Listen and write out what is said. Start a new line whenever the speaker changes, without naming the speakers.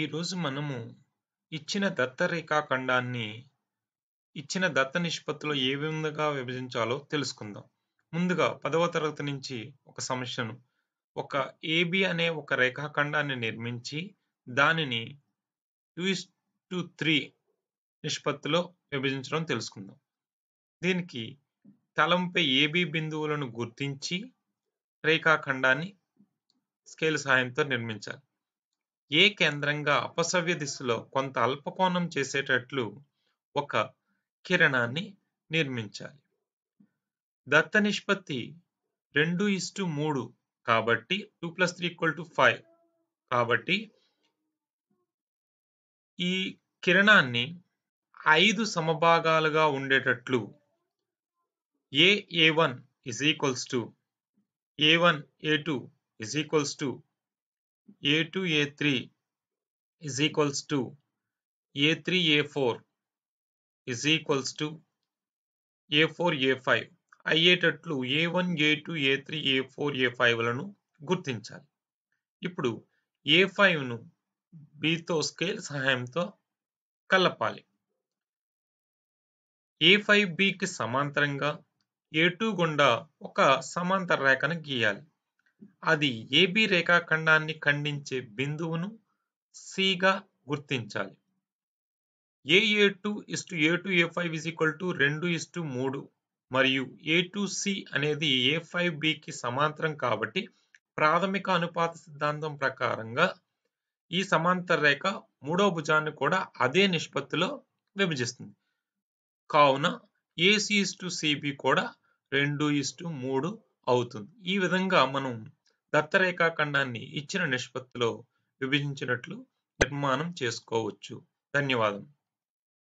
ఈ రోజు మనము ఇచ్చిన దత్త రేఖాఖండాన్ని ఇచ్చిన దత్త నిష్పత్తిలో ఏ విధంగా విభజించాలో తెలుసుకుందాం ముందుగా పదవ తరగతి నుంచి ఒక సమస్యను ఒక ఏబి అనే ఒక రేఖాఖండాన్ని నిర్మించి దానిని టూ ఇస్ టు త్రీ నిష్పత్తిలో విభజించడం తెలుసుకుందాం దీనికి తలంపై ఏబి బిందువులను గుర్తించి రేఖాఖండాన్ని స్కేల్ సహాయంతో నిర్మించాలి ఏ కేంద్రంగా అపసవ్య దిశలో కొంత అల్పకోణం చేసేటట్లు ఒక కిరణాన్ని నిర్మించాలి దత్త నిష్పత్తి రెండు ఇస్టు మూడు కాబట్టి two plus three equal to five కాబట్టి ఈ కిరణాన్ని ఐదు సమభాగాలుగా ఉండేటట్లు A A one is equals to A one A two is equals to A A three to A three A four is equals to A four A five అయ్యేటట్లు A one A two A three A four A ఫైవ్లను గుర్తించాలి ఇప్పుడు ఏ ఫైవ్ను బీతో scale సహాయంతో కలపాలి ఏ five బికి సమాంతరంగా ఏ two గుండా ఒక సమాంతర రేఖను గీయాలి అది ఏబి రేఖాఖండాన్ని ఖండించే బిందువును సి గా గుర్తించాలి. A A two is to A two A five is equal to రెండు ఇస్టు మూడు మరియు ఏ టూ సి అనేది ఏ ఫైవ్ బికి సమాంతరం కాబట్టి ప్రాథమిక అనుపాత సిద్ధాంతం ప్రకారంగా ఈ సమాంతర రేఖ మూడో భుజాన్ని కూడా అదే నిష్పత్తిలో విభజిస్తుంది కావున ఏసీ ఇస్టు సిబి కూడా రెండు ఇస్టు మూడు అవుతుంది ఈ విధంగా మనం దత్తరేఖాఖండాన్ని ఇచ్చిన నిష్పత్తిలో విభజించినట్లు నిర్మాణం చేసుకోవచ్చు ధన్యవాదం